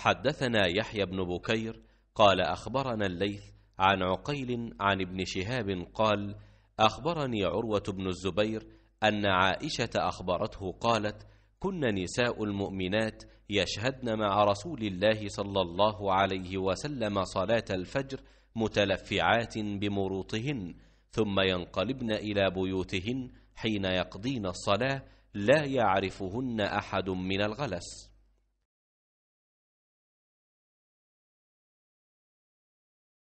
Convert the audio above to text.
حدثنا يحيى بن بكير قال أخبرنا الليث عن عقيل عن ابن شهاب قال أخبرني عروة بن الزبير أن عائشة أخبرته قالت كن نساء المؤمنات يشهدن مع رسول الله صلى الله عليه وسلم صلاة الفجر متلفعات بمروطهن ثم ينقلبن إلى بيوتهن حين يقضين الصلاة لا يعرفهن أحد من الغلس